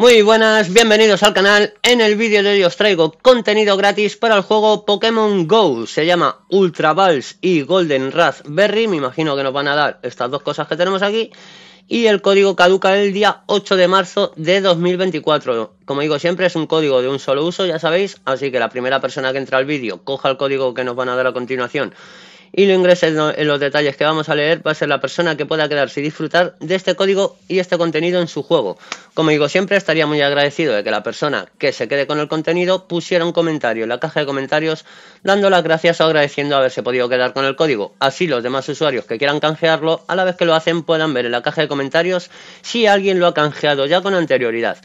Muy buenas, bienvenidos al canal. En el vídeo de hoy os traigo contenido gratis para el juego Pokémon GO. Se llama Ultra Balls y Golden Berry, Me imagino que nos van a dar estas dos cosas que tenemos aquí. Y el código caduca el día 8 de marzo de 2024. Como digo siempre, es un código de un solo uso, ya sabéis. Así que la primera persona que entra al vídeo coja el código que nos van a dar a continuación y lo ingrese en los detalles que vamos a leer para ser la persona que pueda quedarse y disfrutar de este código y este contenido en su juego. Como digo siempre, estaría muy agradecido de que la persona que se quede con el contenido pusiera un comentario en la caja de comentarios dando las gracias o agradeciendo haberse podido quedar con el código. Así los demás usuarios que quieran canjearlo, a la vez que lo hacen puedan ver en la caja de comentarios si alguien lo ha canjeado ya con anterioridad.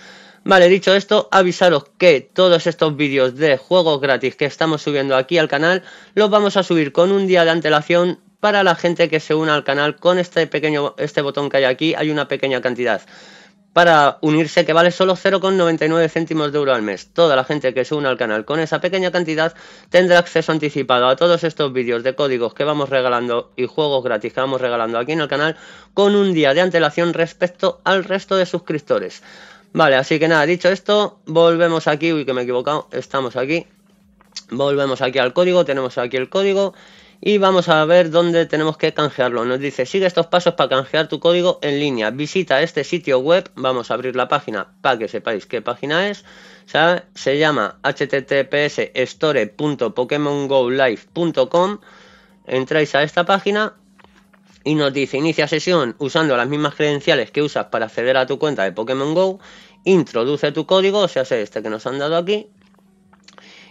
Vale, dicho esto, avisaros que todos estos vídeos de juegos gratis que estamos subiendo aquí al canal los vamos a subir con un día de antelación para la gente que se una al canal con este pequeño este botón que hay aquí, hay una pequeña cantidad para unirse que vale solo 0,99 céntimos de euro al mes. Toda la gente que se une al canal con esa pequeña cantidad tendrá acceso anticipado a todos estos vídeos de códigos que vamos regalando y juegos gratis que vamos regalando aquí en el canal con un día de antelación respecto al resto de suscriptores. Vale, así que nada, dicho esto, volvemos aquí, uy que me he equivocado, estamos aquí, volvemos aquí al código, tenemos aquí el código y vamos a ver dónde tenemos que canjearlo. Nos dice, sigue estos pasos para canjear tu código en línea. Visita este sitio web, vamos a abrir la página para que sepáis qué página es. Se llama https live.com Entráis a esta página y nos dice, inicia sesión usando las mismas credenciales que usas para acceder a tu cuenta de Pokémon Go. Introduce tu código, o sea, este que nos han dado aquí,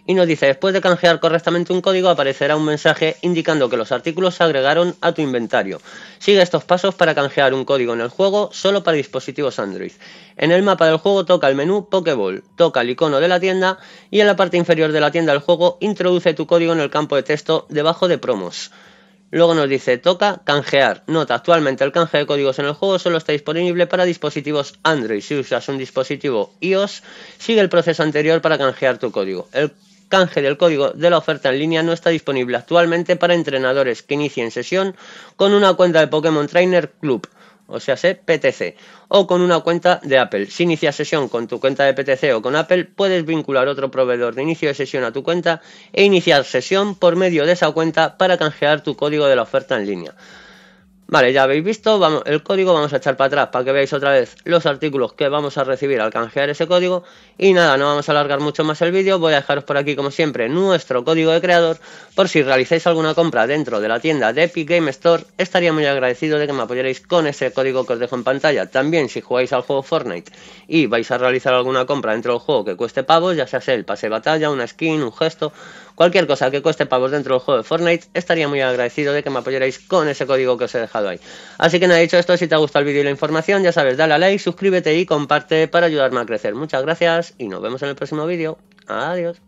y nos dice, después de canjear correctamente un código aparecerá un mensaje indicando que los artículos se agregaron a tu inventario. Sigue estos pasos para canjear un código en el juego solo para dispositivos Android. En el mapa del juego toca el menú Pokéball, toca el icono de la tienda y en la parte inferior de la tienda del juego introduce tu código en el campo de texto debajo de promos. Luego nos dice, toca canjear. Nota, actualmente el canje de códigos en el juego solo está disponible para dispositivos Android. Si usas un dispositivo iOS, sigue el proceso anterior para canjear tu código. El canje del código de la oferta en línea no está disponible actualmente para entrenadores que inicien sesión con una cuenta de Pokémon Trainer Club, o sea, PTC, o con una cuenta de Apple. Si inicias sesión con tu cuenta de PTC o con Apple, puedes vincular otro proveedor de inicio de sesión a tu cuenta e iniciar sesión por medio de esa cuenta para canjear tu código de la oferta en línea. Vale, ya habéis visto vamos, el código, vamos a echar para atrás para que veáis otra vez los artículos que vamos a recibir al canjear ese código. Y nada, no vamos a alargar mucho más el vídeo, voy a dejaros por aquí como siempre nuestro código de creador. Por si realizáis alguna compra dentro de la tienda de Epic Game Store, estaría muy agradecido de que me apoyaréis con ese código que os dejo en pantalla. También si jugáis al juego Fortnite y vais a realizar alguna compra dentro del juego que cueste pavos, ya sea el pase de batalla, una skin, un gesto, Cualquier cosa que cueste pavos dentro del juego de Fortnite, estaría muy agradecido de que me apoyarais con ese código que os he dejado ahí. Así que nada, dicho esto, si te ha gustado el vídeo y la información, ya sabes, dale a like, suscríbete y comparte para ayudarme a crecer. Muchas gracias y nos vemos en el próximo vídeo. Adiós.